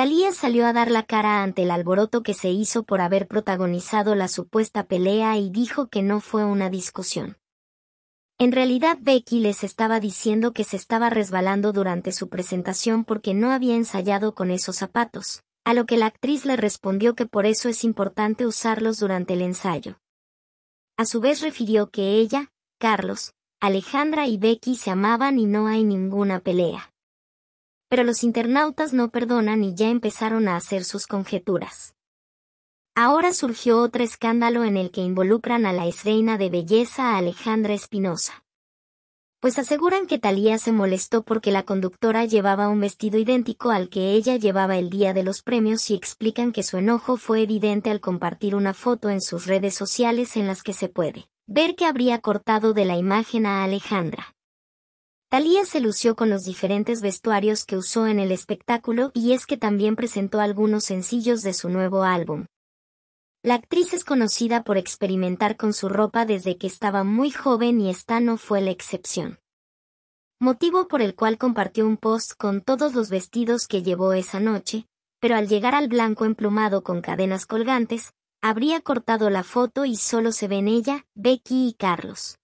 Talía salió a dar la cara ante el alboroto que se hizo por haber protagonizado la supuesta pelea y dijo que no fue una discusión. En realidad Becky les estaba diciendo que se estaba resbalando durante su presentación porque no había ensayado con esos zapatos, a lo que la actriz le respondió que por eso es importante usarlos durante el ensayo. A su vez refirió que ella, Carlos, Alejandra y Becky se amaban y no hay ninguna pelea pero los internautas no perdonan y ya empezaron a hacer sus conjeturas. Ahora surgió otro escándalo en el que involucran a la exreina de belleza Alejandra Espinosa. Pues aseguran que Talía se molestó porque la conductora llevaba un vestido idéntico al que ella llevaba el día de los premios y explican que su enojo fue evidente al compartir una foto en sus redes sociales en las que se puede ver que habría cortado de la imagen a Alejandra. Talía se lució con los diferentes vestuarios que usó en el espectáculo y es que también presentó algunos sencillos de su nuevo álbum. La actriz es conocida por experimentar con su ropa desde que estaba muy joven y esta no fue la excepción. Motivo por el cual compartió un post con todos los vestidos que llevó esa noche, pero al llegar al blanco emplumado con cadenas colgantes, habría cortado la foto y solo se ven ella, Becky y Carlos.